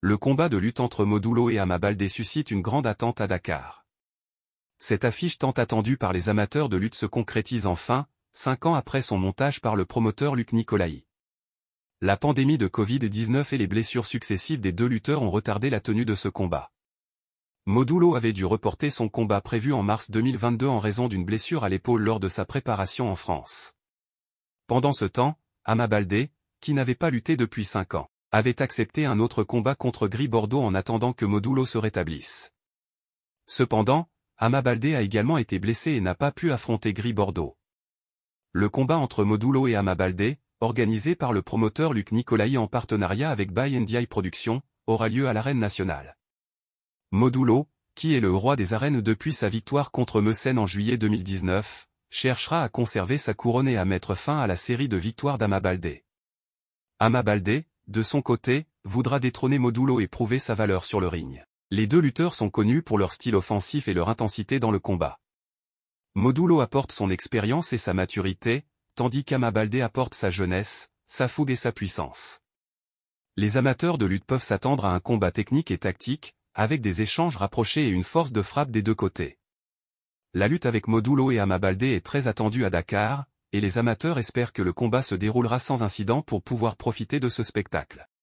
Le combat de lutte entre Modulo et Amabaldé suscite une grande attente à Dakar. Cette affiche tant attendue par les amateurs de lutte se concrétise enfin, cinq ans après son montage par le promoteur Luc Nicolai. La pandémie de Covid-19 et les blessures successives des deux lutteurs ont retardé la tenue de ce combat. Modulo avait dû reporter son combat prévu en mars 2022 en raison d'une blessure à l'épaule lors de sa préparation en France. Pendant ce temps, Amabaldé, qui n'avait pas lutté depuis cinq ans, avait accepté un autre combat contre Gris Bordeaux en attendant que Modulo se rétablisse. Cependant, Amabaldé a également été blessé et n'a pas pu affronter Gris Bordeaux. Le combat entre Modulo et Amabaldé, organisé par le promoteur Luc Nicolai en partenariat avec By NDI Productions, aura lieu à l'arène nationale. Modulo, qui est le roi des arènes depuis sa victoire contre Meusen en juillet 2019, cherchera à conserver sa couronne et à mettre fin à la série de victoires d'Amabaldé. Amabaldé, de son côté, voudra détrôner Modulo et prouver sa valeur sur le ring. Les deux lutteurs sont connus pour leur style offensif et leur intensité dans le combat. Modulo apporte son expérience et sa maturité, tandis qu'Amabalde apporte sa jeunesse, sa fougue et sa puissance. Les amateurs de lutte peuvent s'attendre à un combat technique et tactique, avec des échanges rapprochés et une force de frappe des deux côtés. La lutte avec Modulo et Amabalde est très attendue à Dakar, et les amateurs espèrent que le combat se déroulera sans incident pour pouvoir profiter de ce spectacle.